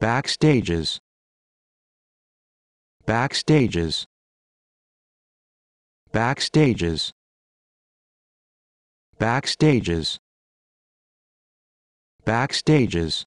backstages backstages backstages backstages backstages